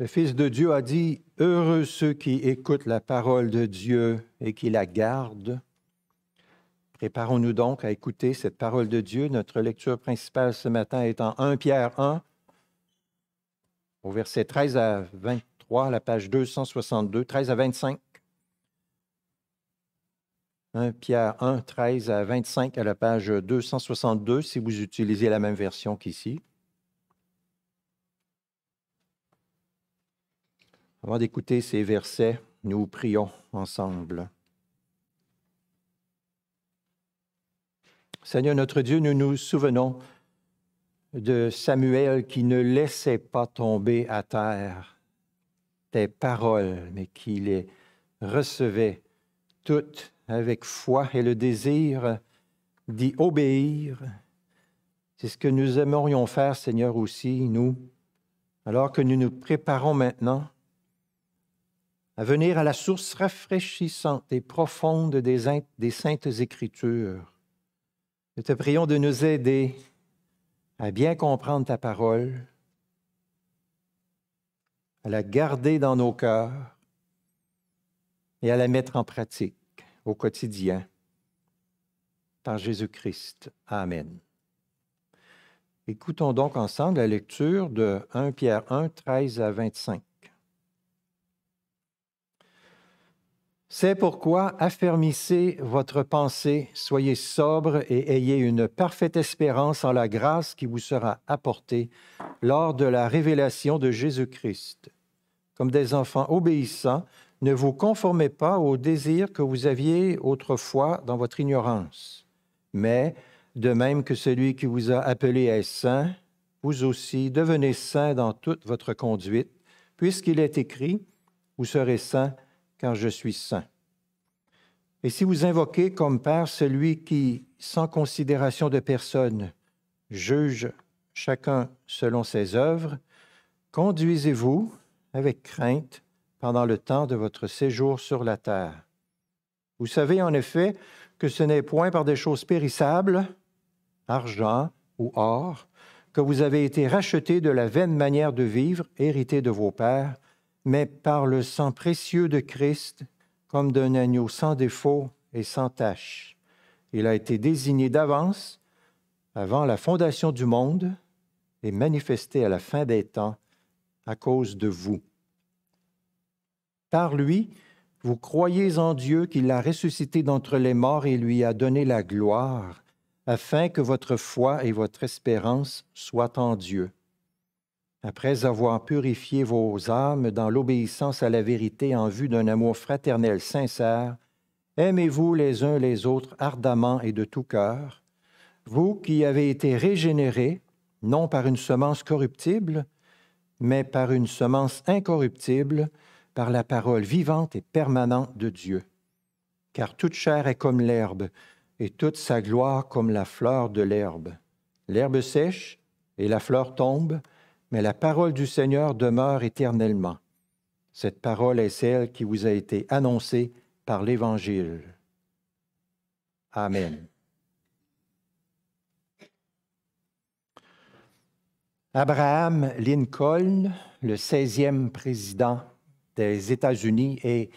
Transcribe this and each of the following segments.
Le Fils de Dieu a dit, Heureux ceux qui écoutent la parole de Dieu et qui la gardent. Préparons-nous donc à écouter cette parole de Dieu. Notre lecture principale ce matin est en 1 Pierre 1, au verset 13 à 23, la page 262, 13 à 25. 1 Pierre 1, 13 à 25 à la page 262, si vous utilisez la même version qu'ici. Avant d'écouter ces versets, nous prions ensemble. Seigneur notre Dieu, nous nous souvenons de Samuel qui ne laissait pas tomber à terre tes paroles, mais qui les recevait toutes avec foi et le désir d'y obéir. C'est ce que nous aimerions faire, Seigneur, aussi, nous, alors que nous nous préparons maintenant à venir à la source rafraîchissante et profonde des, saintes écritures. Nous te prions de nous aider à bien comprendre ta parole, à la garder dans nos cœurs et à la mettre en pratique au quotidien. Par Jésus-Christ. Amen. Écoutons donc ensemble la lecture de 1 Pierre 1, 13 à 25. C'est pourquoi affermissez votre pensée, soyez sobre et ayez une parfaite espérance en la grâce qui vous sera apportée lors de la révélation de Jésus-Christ. Comme des enfants obéissants, ne vous conformez pas aux désirs que vous aviez autrefois dans votre ignorance. Mais, de même que celui qui vous a appelé est saint, vous aussi devenez saint dans toute votre conduite, puisqu'il est écrit, vous serez saints car je suis saint. Et si vous invoquez comme Père celui qui, sans considération de personne, juge chacun selon ses œuvres, conduisez-vous avec crainte pendant le temps de votre séjour sur la terre. Vous savez en effet que ce n'est point par des choses périssables, argent ou or, que vous avez été rachetés de la vaine manière de vivre héritée de vos pères, mais par le sang précieux de Christ, comme d'un agneau sans défaut et sans tache. Il a été désigné d'avance, avant la fondation du monde, et manifesté à la fin des temps à cause de vous. Par lui, vous croyez en Dieu qui l'a ressuscité d'entre les morts et lui a donné la gloire, afin que votre foi et votre espérance soient en Dieu. Après avoir purifié vos âmes dans l'obéissance à la vérité en vue d'un amour fraternel sincère, aimez-vous les uns les autres ardemment et de tout cœur, vous qui avez été régénérés, non par une semence corruptible, mais par une semence incorruptible, par la parole vivante et permanente de Dieu. Car toute chair est comme l'herbe, et toute sa gloire comme la fleur de l'herbe. L'herbe sèche, et la fleur tombe, mais la parole du Seigneur demeure éternellement. Cette parole est celle qui vous a été annoncée par l'Évangile. Amen. Abraham Lincoln, le 16e président des États-Unis, est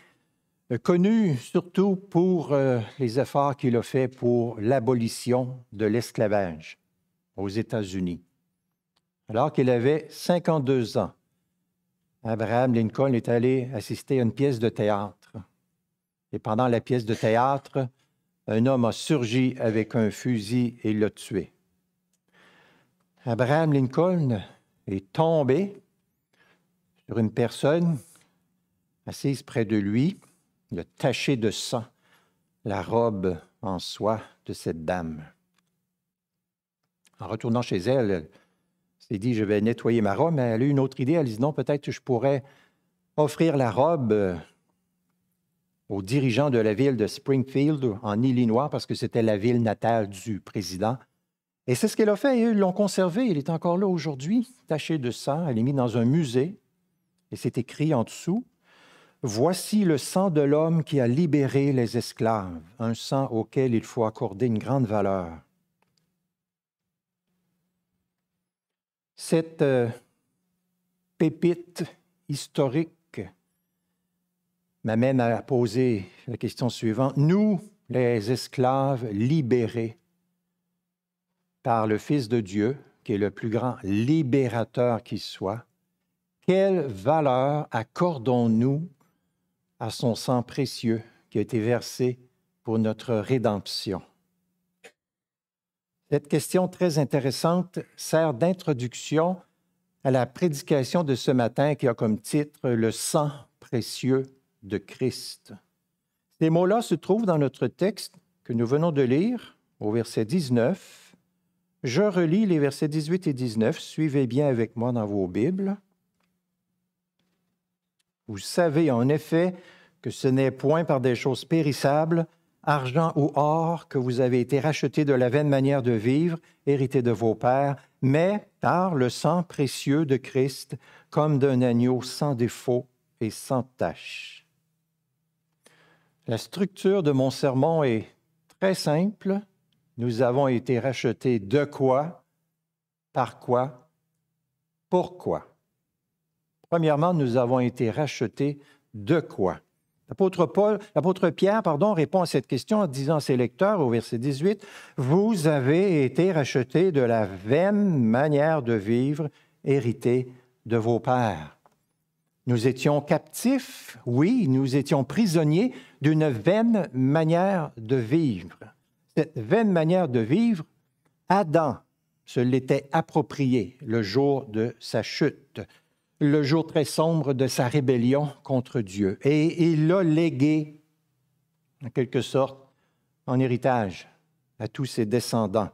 connu surtout pour euh, les efforts qu'il a faits pour l'abolition de l'esclavage aux États-Unis alors qu'il avait 52 ans. Abraham Lincoln est allé assister à une pièce de théâtre. Et pendant la pièce de théâtre, un homme a surgi avec un fusil et l'a tué. Abraham Lincoln est tombé sur une personne assise près de lui. Il a taché de sang la robe en soie de cette dame. En retournant chez elle, a dit, je vais nettoyer ma robe, mais elle a eu une autre idée. Elle a dit, non, peut-être que je pourrais offrir la robe euh, aux dirigeants de la ville de Springfield, en Illinois, parce que c'était la ville natale du président. Et c'est ce qu'elle a fait, et eux l'ont conservé. Il est encore là aujourd'hui, taché de sang. Elle est mise dans un musée, et c'est écrit en dessous Voici le sang de l'homme qui a libéré les esclaves, un sang auquel il faut accorder une grande valeur. cette euh, pépite historique m'amène à poser la question suivante. Nous, les esclaves libérés par le Fils de Dieu, qui est le plus grand libérateur qui soit, quelle valeur accordons-nous à son sang précieux qui a été versé pour notre rédemption? Cette question très intéressante sert d'introduction à la prédication de ce matin qui a comme titre Le sang précieux de Christ. Ces mots-là se trouvent dans notre texte que nous venons de lire au verset 19. Je relis les versets 18 et 19. Suivez bien avec moi dans vos Bibles. Vous savez en effet que ce n'est point par des choses périssables, argent ou or, que vous avez été rachetés de la vaine manière de vivre, hérité de vos pères, mais par le sang précieux de Christ, comme d'un agneau sans défaut et sans tache. La structure de mon sermon est très simple. Nous avons été rachetés de quoi, par quoi, pourquoi. Premièrement, nous avons été rachetés de quoi L'apôtre, Pierre pardon, répond à cette question en disant à ses lecteurs au verset 18, Vous avez été rachetés de la vaine manière de vivre héritée de vos pères. Nous étions captifs, oui, nous étions prisonniers d'une vaine manière de vivre. Cette vaine manière de vivre, Adam se l'était appropriée le jour de sa chute le jour très sombre de sa rébellion contre Dieu. Et il l'a légué, en quelque sorte, en héritage à tous ses descendants.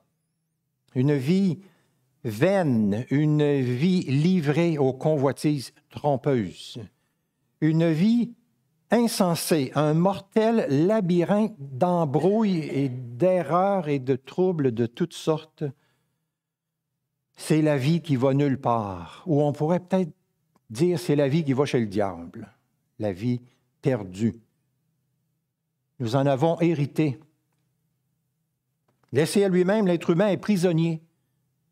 Une vie vaine, une vie livrée aux convoitises trompeuses, une vie insensée, un mortel labyrinthe d'embrouilles et d'erreurs et de troubles de toutes sortes. C'est la vie qui va nulle part, ou on pourrait peut-être dire c'est la vie qui va chez le diable, la vie perdue. Nous en avons hérité. Laissé à lui-même, l'être humain est prisonnier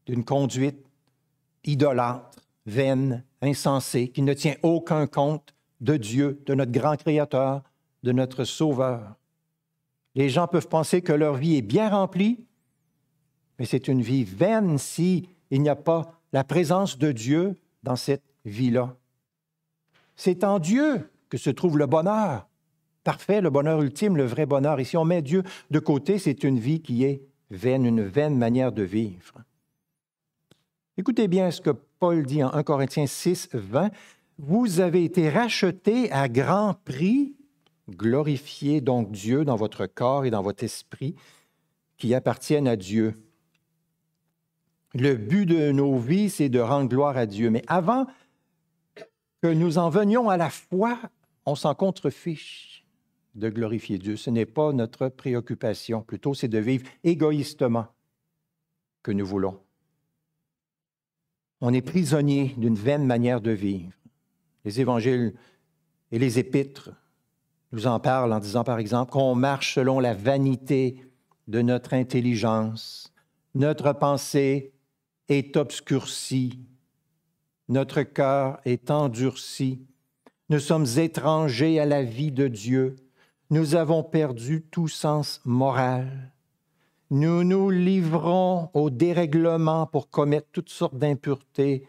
d'une conduite idolâtre, vaine, insensée, qui ne tient aucun compte de Dieu, de notre grand Créateur, de notre Sauveur. Les gens peuvent penser que leur vie est bien remplie, mais c'est une vie vaine si il n'y a pas la présence de Dieu dans cette vie-là. C'est en Dieu que se trouve le bonheur. Parfait, le bonheur ultime, le vrai bonheur. Et si on met Dieu de côté, c'est une vie qui est vaine, une vaine manière de vivre. Écoutez bien ce que Paul dit en 1 Corinthiens 6, 20. Vous avez été rachetés à grand prix. Glorifiez donc Dieu dans votre corps et dans votre esprit qui appartiennent à Dieu. Le but de nos vies, c'est de rendre gloire à Dieu. Mais avant que nous en venions à la foi, on s'en contrefiche de glorifier Dieu. Ce n'est pas notre préoccupation. Plutôt, c'est de vivre égoïstement que nous voulons. On est prisonnier d'une vaine manière de vivre. Les évangiles et les épîtres nous en parlent en disant, par exemple, qu'on marche selon la vanité de notre intelligence. Notre pensée est obscurcie notre cœur est endurci. Nous sommes étrangers à la vie de Dieu. Nous avons perdu tout sens moral. Nous nous livrons au dérèglement pour commettre toutes sortes d'impuretés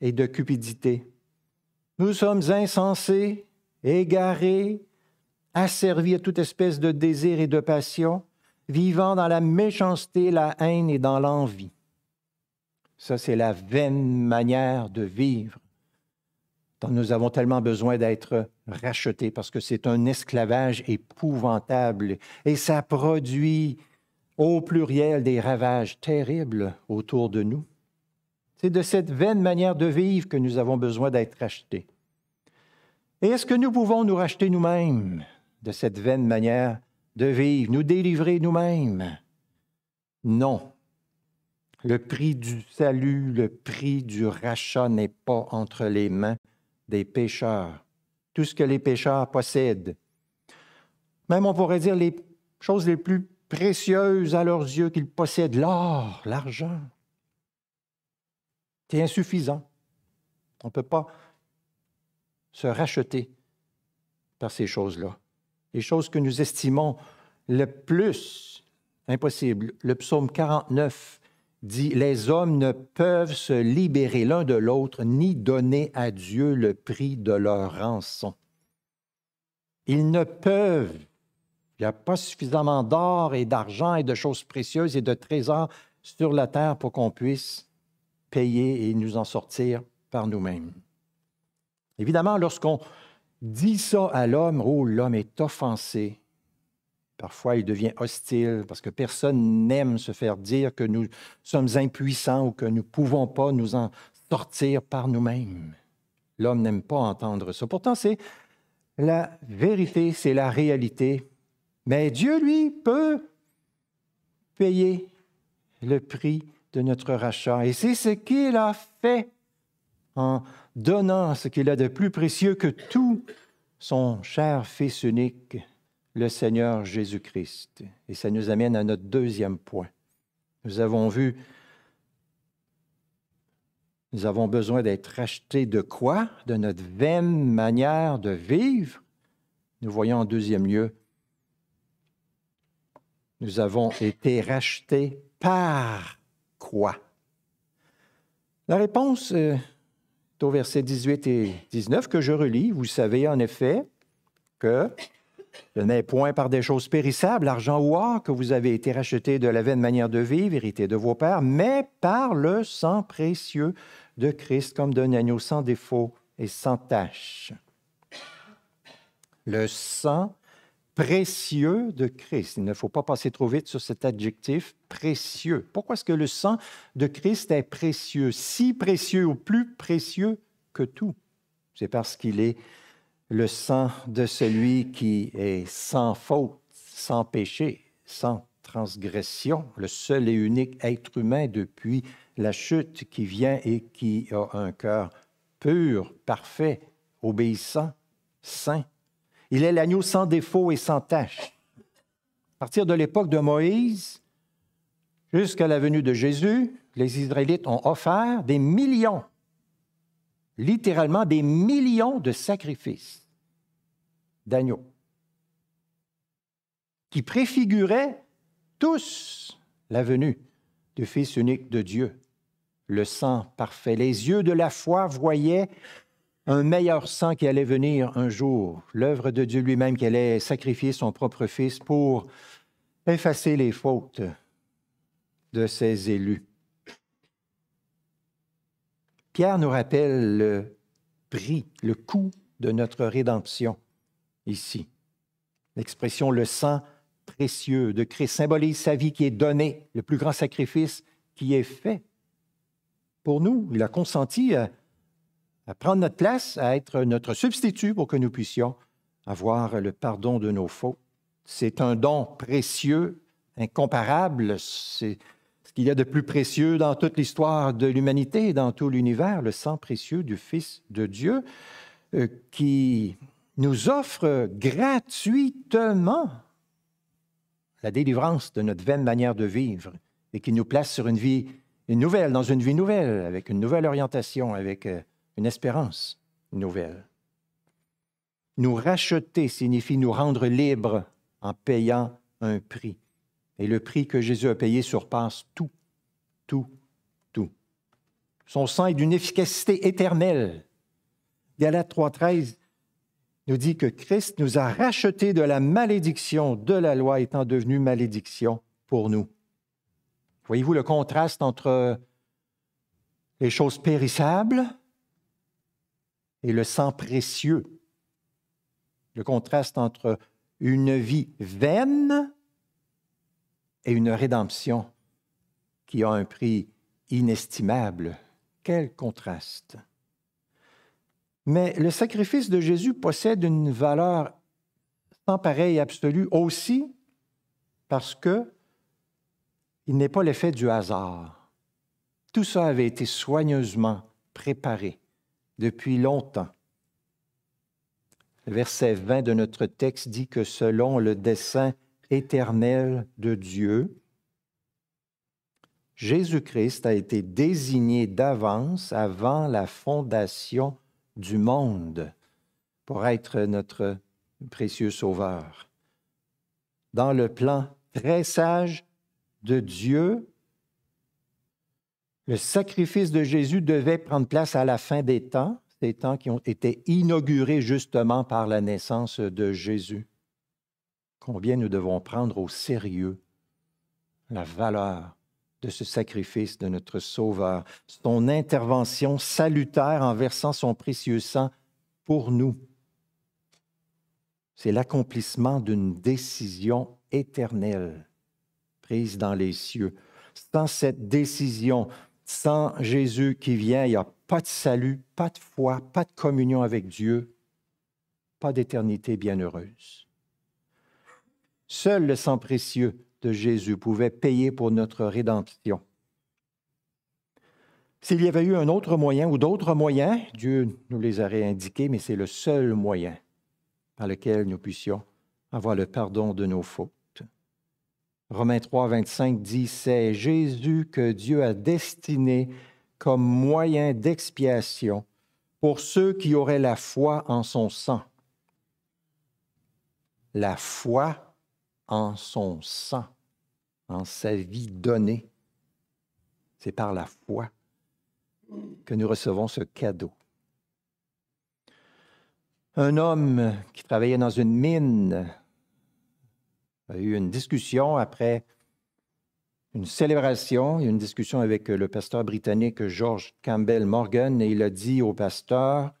et de cupidités. Nous sommes insensés, égarés, asservis à toute espèce de désir et de passion, vivant dans la méchanceté, la haine et dans l'envie. Ça, c'est la vaine manière de vivre. dont nous avons tellement besoin d'être rachetés parce que c'est un esclavage épouvantable et ça produit au pluriel des ravages terribles autour de nous. C'est de cette vaine manière de vivre que nous avons besoin d'être rachetés. Et est-ce que nous pouvons nous racheter nous-mêmes de cette vaine manière de vivre, nous délivrer nous-mêmes? Non. Le prix du salut, le prix du rachat n'est pas entre les mains des pécheurs. Tout ce que les pécheurs possèdent, même on pourrait dire les choses les plus précieuses à leurs yeux qu'ils possèdent, l'or, l'argent, c'est insuffisant. On ne peut pas se racheter par ces choses-là. Les choses que nous estimons le plus impossible. Le psaume 49, dit Les hommes ne peuvent se libérer l'un de l'autre ni donner à Dieu le prix de leur rançon. Ils ne peuvent. Il n'y a pas suffisamment d'or et d'argent et de choses précieuses et de trésors sur la terre pour qu'on puisse payer et nous en sortir par nous-mêmes. Évidemment, lorsqu'on dit ça à l'homme, oh, l'homme est offensé Parfois, il devient hostile parce que personne n'aime se faire dire que nous sommes impuissants ou que nous ne pouvons pas nous en sortir par nous-mêmes. L'homme n'aime pas entendre ça. Pourtant, c'est la vérité, c'est la réalité. Mais Dieu, lui, peut payer le prix de notre rachat. Et c'est ce qu'il a fait en donnant ce qu'il a de plus précieux que tout, son cher Fils unique le Seigneur Jésus-Christ. Et ça nous amène à notre deuxième point. Nous avons vu, nous avons besoin d'être rachetés de quoi? De notre même manière de vivre. Nous voyons en deuxième lieu, nous avons été rachetés par quoi? La réponse est euh, au verset 18 et 19 que je relis. Vous savez en effet que n'est point par des choses périssables, l'argent ou or que vous avez été racheté de la vaine manière de vivre, vérité de vos pères, mais par le sang précieux de Christ comme d'un agneau sans défaut et sans tache. Le sang précieux de Christ. Il ne faut pas passer trop vite sur cet adjectif précieux. Pourquoi est-ce que le sang de Christ est précieux, si précieux ou plus précieux que tout? C'est parce qu'il est le sang de celui qui est sans faute, sans péché, sans transgression, le seul et unique être humain depuis la chute qui vient et qui a un cœur pur, parfait, obéissant, saint. Il est l'agneau sans défaut et sans tâche. À partir de l'époque de Moïse jusqu'à la venue de Jésus, les Israélites ont offert des millions, littéralement des millions de sacrifices d'agneau, qui préfigurait tous la venue du Fils unique de Dieu, le sang parfait. Les yeux de la foi voyaient un meilleur sang qui allait venir un jour, l'œuvre de Dieu lui-même qui allait sacrifier son propre Fils pour effacer les fautes de ses élus. Pierre nous rappelle le prix, le coût de notre rédemption ici. L'expression le sang précieux de Christ symbolise sa vie qui est donnée, le plus grand sacrifice qui est fait pour nous. Il a consenti à, prendre notre place, à être notre substitut pour que nous puissions avoir le pardon de nos fautes. C'est un don précieux, incomparable. C'est ce qu'il y a de plus précieux dans toute l'histoire de l'humanité et dans tout l'univers, le sang précieux du Fils de Dieu euh, qui nous offre gratuitement la délivrance de notre vaine manière de vivre et qui nous place sur une vie nouvelle, dans une vie nouvelle, avec une nouvelle orientation, avec euh, une espérance nouvelle. Nous racheter signifie nous rendre libres en payant un prix. Et le prix que Jésus a payé surpasse tout, tout, tout. Son sang est d'une efficacité éternelle. Galates 3.13 nous dit que Christ nous a rachetés de la malédiction de la loi étant devenue malédiction pour nous. Voyez-vous le contraste entre les choses périssables et le sang précieux. Le contraste entre une vie vaine et une rédemption qui a un prix inestimable. Quel contraste. Mais le sacrifice de Jésus possède une valeur sans pareille absolue aussi parce que il n'est pas l'effet du hasard. Tout ça avait été soigneusement préparé depuis longtemps. Le verset 20 de notre texte dit que selon le dessein éternel de Dieu, Jésus-Christ a été désigné d'avance avant la fondation du monde pour être notre précieux Sauveur. Dans le plan très sage de Dieu, le sacrifice de Jésus devait prendre place à la fin des temps, des temps qui ont été inaugurés justement par la naissance de Jésus. Combien nous devons prendre au sérieux la valeur de ce sacrifice de notre Sauveur, son intervention salutaire en versant son précieux sang pour nous. C'est l'accomplissement d'une décision éternelle prise dans les cieux. Sans cette décision, sans Jésus qui vient, il n'y a pas de salut, pas de foi, pas de communion avec Dieu, pas d'éternité bienheureuse. Seul le sang précieux de Jésus pouvait payer pour notre rédemption. S'il y avait eu un autre moyen ou d'autres moyens, Dieu nous les aurait indiqués, mais c'est le seul moyen par lequel nous puissions avoir le pardon de nos fautes. Romains 3, 25 dit, c'est Jésus que Dieu a destiné comme moyen d'expiation pour ceux qui auraient la foi en son sang. La foi en son sang, en sa vie donnée. C'est par la foi que nous recevons ce cadeau. Un homme qui travaillait dans une mine a eu une discussion après une célébration, une discussion avec le pasteur britannique George Campbell Morgan, et il a dit au pasteur,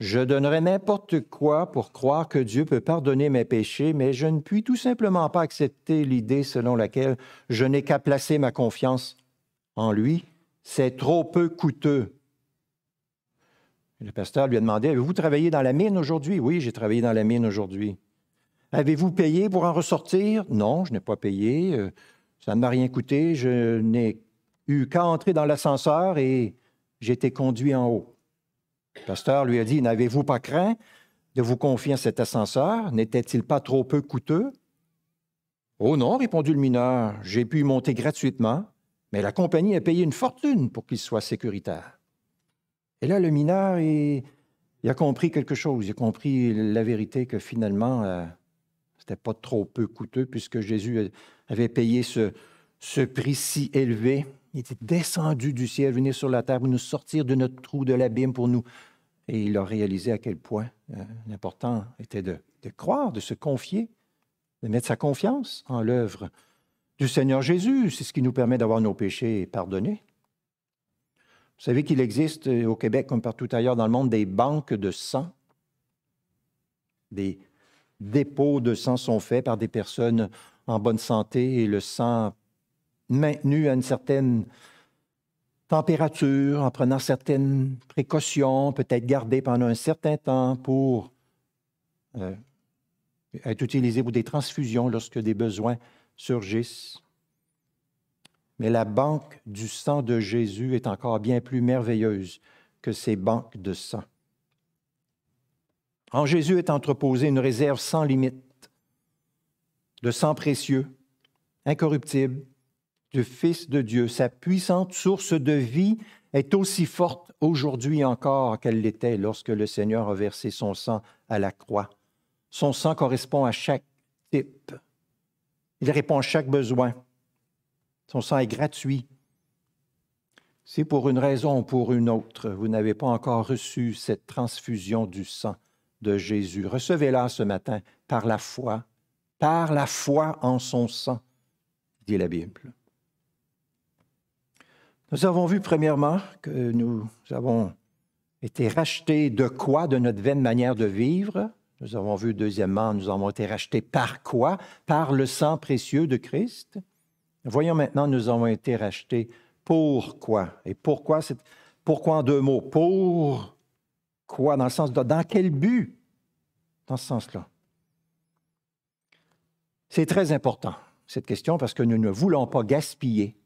je donnerais n'importe quoi pour croire que Dieu peut pardonner mes péchés, mais je ne puis tout simplement pas accepter l'idée selon laquelle je n'ai qu'à placer ma confiance en lui. C'est trop peu coûteux. Le pasteur lui a demandé, avez-vous travaillé dans la mine aujourd'hui? Oui, j'ai travaillé dans la mine aujourd'hui. Avez-vous payé pour en ressortir? Non, je n'ai pas payé. Euh, ça ne m'a rien coûté. Je n'ai eu qu'à entrer dans l'ascenseur et j'ai été conduit en haut. Le pasteur lui a dit, n'avez-vous pas craint de vous confier à cet ascenseur? N'était-il pas trop peu coûteux? Oh non, répondit le mineur, j'ai pu monter gratuitement, mais la compagnie a payé une fortune pour qu'il soit sécuritaire. Et là, le mineur, il, a compris quelque chose, il a compris la vérité que finalement, ce euh, c'était pas trop peu coûteux puisque Jésus avait payé ce prix si élevé il était descendu du ciel, venir sur la terre pour nous sortir de notre trou de l'abîme pour nous. Et il a réalisé à quel point euh, l'important était de, de croire, de se confier, de mettre sa confiance en l'œuvre du Seigneur Jésus. C'est ce qui nous permet d'avoir nos péchés pardonnés. Vous savez qu'il existe euh, au Québec, comme partout ailleurs dans le monde, des banques de sang. Des dépôts de sang sont faits par des personnes en bonne santé et le sang maintenu à une certaine température, en prenant certaines précautions, peut-être gardé pendant un certain temps pour euh, être utilisé pour des transfusions lorsque des besoins surgissent. Mais la banque du sang de Jésus est encore bien plus merveilleuse que ces banques de sang. En Jésus est entreposée une réserve sans limite de sang précieux, incorruptible, du Fils de Dieu. Sa puissante source de vie est aussi forte aujourd'hui encore qu'elle l'était lorsque le Seigneur a versé son sang à la croix. Son sang correspond à chaque type. Il répond à chaque besoin. Son sang est gratuit. Si pour une raison ou pour une autre, vous n'avez pas encore reçu cette transfusion du sang de Jésus, recevez-la ce matin par la foi, par la foi en son sang, dit la Bible. Nous avons vu premièrement que nous avons été rachetés de quoi, de notre vaine manière de vivre. Nous avons vu deuxièmement, nous avons été rachetés par quoi Par le sang précieux de Christ. Voyons maintenant, nous avons été rachetés pourquoi. Et pourquoi, c'est pourquoi en deux mots Pour quoi Dans le sens de dans quel but Dans ce sens-là. C'est très important, cette question, parce que nous ne voulons pas gaspiller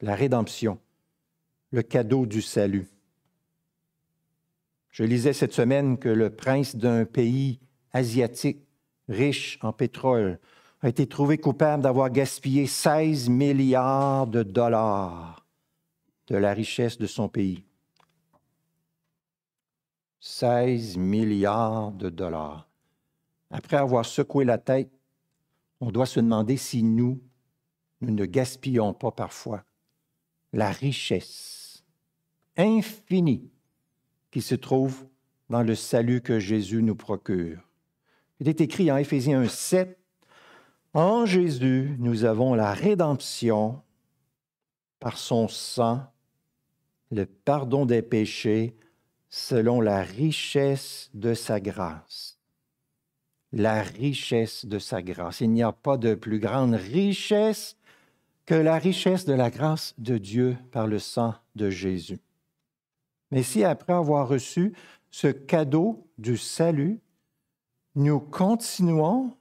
la rédemption, le cadeau du salut. Je lisais cette semaine que le prince d'un pays asiatique riche en pétrole a été trouvé coupable d'avoir gaspillé 16 milliards de dollars de la richesse de son pays. 16 milliards de dollars. Après avoir secoué la tête, on doit se demander si nous, nous ne gaspillons pas parfois la richesse infinie qui se trouve dans le salut que Jésus nous procure. Il est écrit en Éphésiens 7, En Jésus, nous avons la rédemption par son sang, le pardon des péchés, selon la richesse de sa grâce. La richesse de sa grâce. Il n'y a pas de plus grande richesse que la richesse de la grâce de Dieu par le sang de Jésus. Mais si après avoir reçu ce cadeau du salut, nous continuons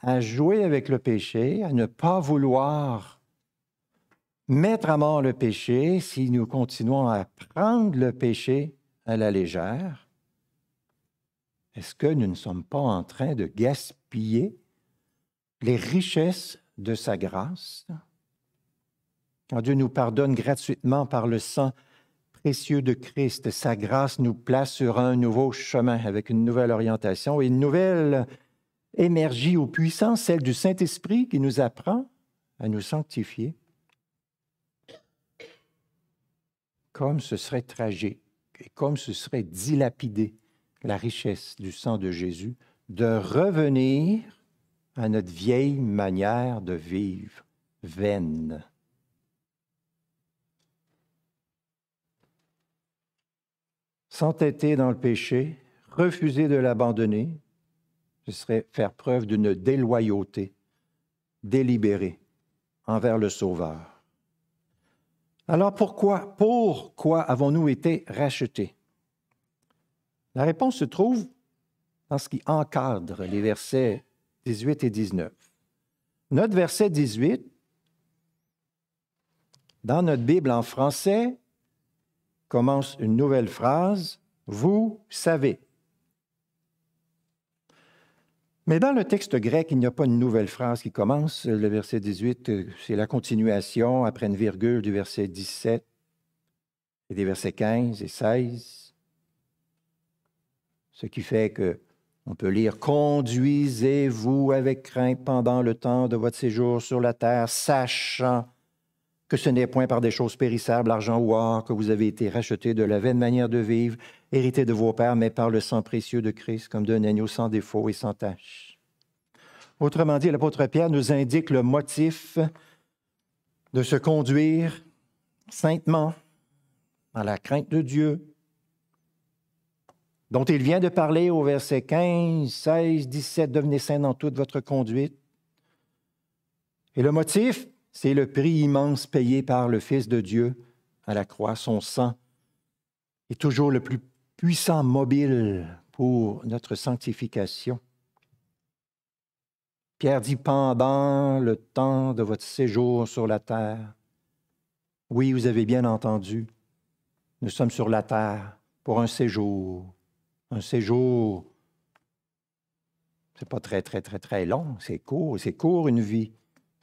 à jouer avec le péché, à ne pas vouloir mettre à mort le péché, si nous continuons à prendre le péché à la légère, est-ce que nous ne sommes pas en train de gaspiller les richesses de sa grâce? Quand Dieu nous pardonne gratuitement par le sang précieux de Christ, sa grâce nous place sur un nouveau chemin avec une nouvelle orientation et une nouvelle énergie ou puissance, celle du Saint-Esprit qui nous apprend à nous sanctifier. Comme ce serait tragique et comme ce serait dilapidé la richesse du sang de Jésus, de revenir à notre vieille manière de vivre, vaine. s'entêter dans le péché, refuser de l'abandonner, ce serait faire preuve d'une déloyauté délibérée envers le Sauveur. Alors pourquoi, pourquoi avons-nous été rachetés? La réponse se trouve dans ce qui encadre les versets 18 et 19. Notre verset 18, dans notre Bible en français, commence une nouvelle phrase, vous savez. Mais dans le texte grec, il n'y a pas une nouvelle phrase qui commence. Le verset 18, euh, c'est la continuation après une virgule du verset 17 et des versets 15 et 16. Ce qui fait que on peut lire Conduisez-vous avec crainte pendant le temps de votre séjour sur la terre, sachant que ce n'est point par des choses périssables, argent ou or, que vous avez été rachetés de la vaine manière de vivre, héritée de vos pères, mais par le sang précieux de Christ, comme d'un agneau sans défaut et sans tache. Autrement dit, l'apôtre Pierre nous indique le motif de se conduire saintement dans la crainte de Dieu, dont il vient de parler au verset 15, 16, 17, devenez saints dans toute votre conduite. Et le motif, c'est le prix immense payé par le Fils de Dieu à la croix. Son sang est toujours le plus puissant mobile pour notre sanctification. Pierre dit pendant le temps de votre séjour sur la terre. Oui, vous avez bien entendu, nous sommes sur la terre pour un séjour. Un séjour, c'est pas très, très, très, très long, c'est court, c'est court une vie.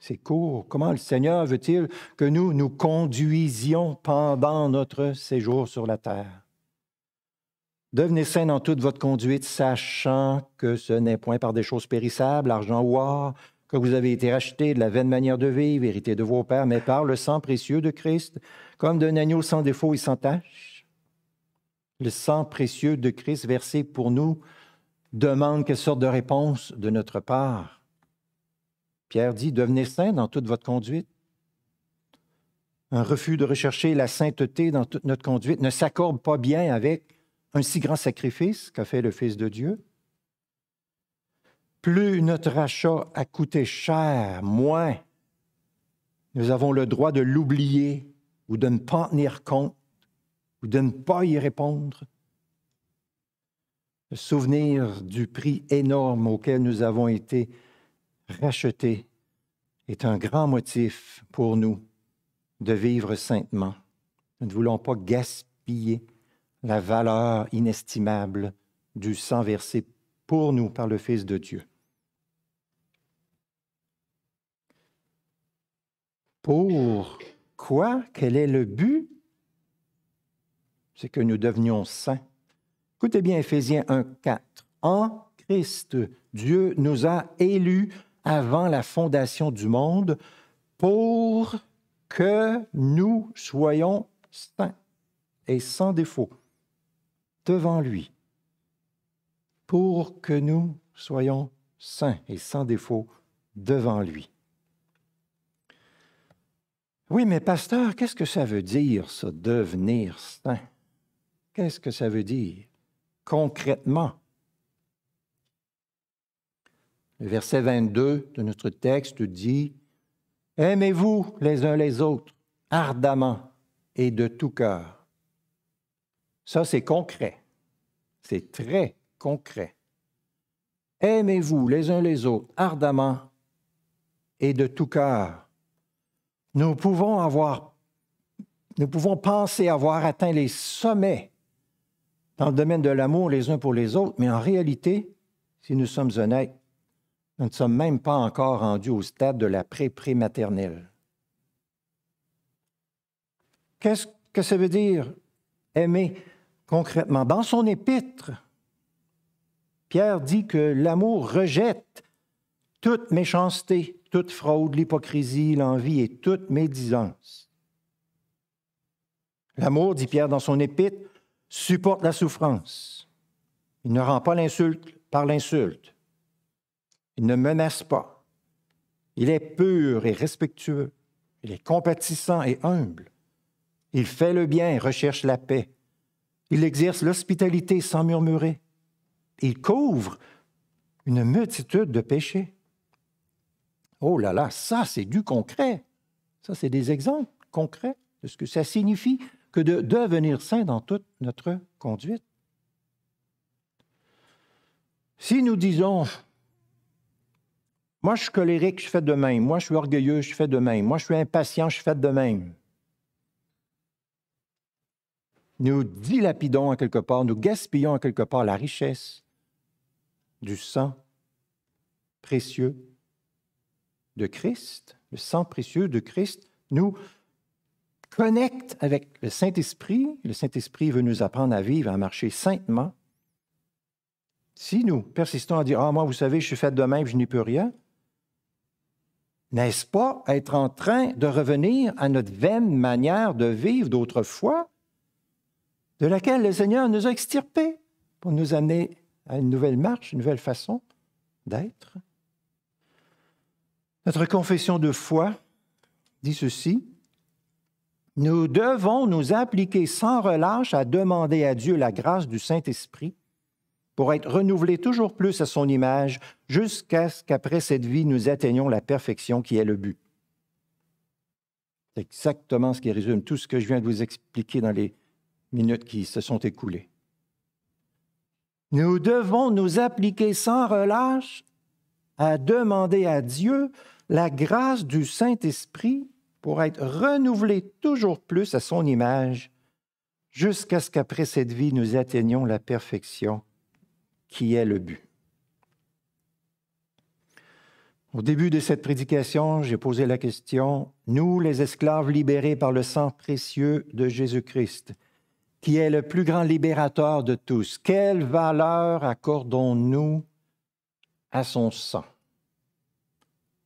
C'est court. Comment le Seigneur veut-il que nous nous conduisions pendant notre séjour sur la terre? Devenez saints dans toute votre conduite, sachant que ce n'est point par des choses périssables, argent ou or, que vous avez été rachetés de la vaine manière de vivre, hérité de vos pères, mais par le sang précieux de Christ, comme d'un agneau sans défaut et sans tache. Le sang précieux de Christ versé pour nous demande quelle sorte de réponse de notre part. Pierre dit, devenez saint dans toute votre conduite. Un refus de rechercher la sainteté dans toute notre conduite ne s'accorde pas bien avec un si grand sacrifice qu'a fait le Fils de Dieu. Plus notre rachat a coûté cher, moins nous avons le droit de l'oublier ou de ne pas en tenir compte ou de ne pas y répondre. Le souvenir du prix énorme auquel nous avons été Racheter est un grand motif pour nous de vivre saintement. Nous ne voulons pas gaspiller la valeur inestimable du sang versé pour nous par le Fils de Dieu. Pour quoi? Quel est le but? C'est que nous devenions saints. Écoutez bien Ephésiens 1, 4. En Christ, Dieu nous a élus avant la fondation du monde pour que nous soyons saints et sans défaut devant lui, pour que nous soyons saints et sans défaut devant lui. Oui, mais pasteur, qu'est-ce que ça veut dire, ça, devenir saint? Qu'est-ce que ça veut dire concrètement? Le verset 22 de notre texte dit Aimez-vous les uns les autres ardemment et de tout cœur. Ça, c'est concret. C'est très concret. Aimez-vous les uns les autres ardemment et de tout cœur. Nous pouvons avoir, nous pouvons penser avoir atteint les sommets dans le domaine de l'amour les uns pour les autres, mais en réalité, si nous sommes honnêtes, nous ne sommes même pas encore rendus au stade de la pré-prématernelle. Qu'est-ce que ça veut dire aimer concrètement? Dans son épître, Pierre dit que l'amour rejette toute méchanceté, toute fraude, l'hypocrisie, l'envie et toute médisance. L'amour, dit Pierre dans son épître, supporte la souffrance. Il ne rend pas l'insulte par l'insulte. Il ne menace pas. Il est pur et respectueux. Il est compatissant et humble. Il fait le bien et recherche la paix. Il exerce l'hospitalité sans murmurer. Il couvre une multitude de péchés. Oh là là, ça c'est du concret. Ça c'est des exemples concrets de ce que ça signifie que de devenir saint dans toute notre conduite. Si nous disons moi, je suis colérique, je fais de même. Moi, je suis orgueilleux, je fais de même. Moi, je suis impatient, je fais de même. Nous dilapidons à quelque part, nous gaspillons à quelque part la richesse du sang précieux de Christ. Le sang précieux de Christ nous connecte avec le Saint-Esprit. Le Saint-Esprit veut nous apprendre à vivre, à marcher saintement. Si nous persistons à dire Ah, moi, vous savez, je suis fait de même, je n'ai peux rien, n'est-ce pas être en train de revenir à notre vaine manière de vivre d'autrefois, de laquelle le Seigneur nous a extirpés pour nous amener à une nouvelle marche, une nouvelle façon d'être? Notre confession de foi dit ceci. Nous devons nous appliquer sans relâche à demander à Dieu la grâce du Saint-Esprit pour être renouvelé toujours plus à son image jusqu'à ce qu'après cette vie, nous atteignions la perfection qui est le but. C'est exactement ce qui résume tout ce que je viens de vous expliquer dans les minutes qui se sont écoulées. Nous devons nous appliquer sans relâche à demander à Dieu la grâce du Saint-Esprit pour être renouvelé toujours plus à son image, jusqu'à ce qu'après cette vie, nous atteignions la perfection qui est le but. Au début de cette prédication, j'ai posé la question, nous les esclaves libérés par le sang précieux de Jésus-Christ, qui est le plus grand libérateur de tous, quelle valeur accordons-nous à son sang?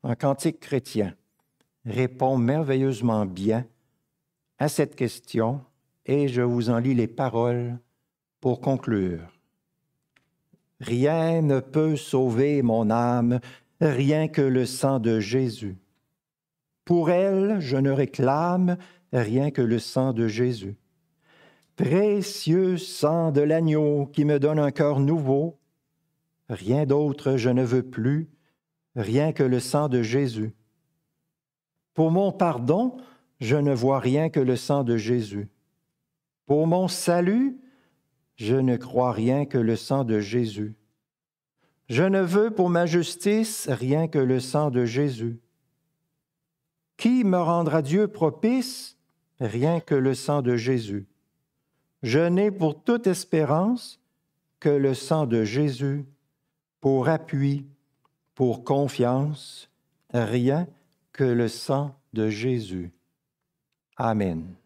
Un cantique chrétien répond merveilleusement bien à cette question et je vous en lis les paroles pour conclure. Rien ne peut sauver mon âme, rien que le sang de Jésus. Pour elle, je ne réclame rien que le sang de Jésus. Précieux sang de l'agneau qui me donne un cœur nouveau, rien d'autre je ne veux plus, rien que le sang de Jésus. Pour mon pardon, je ne vois rien que le sang de Jésus. Pour mon salut, je ne crois rien que le sang de Jésus. Je ne veux pour ma justice rien que le sang de Jésus. Qui me rendra Dieu propice Rien que le sang de Jésus. Je n'ai pour toute espérance que le sang de Jésus pour appui, pour confiance, rien que le sang de Jésus. Amen.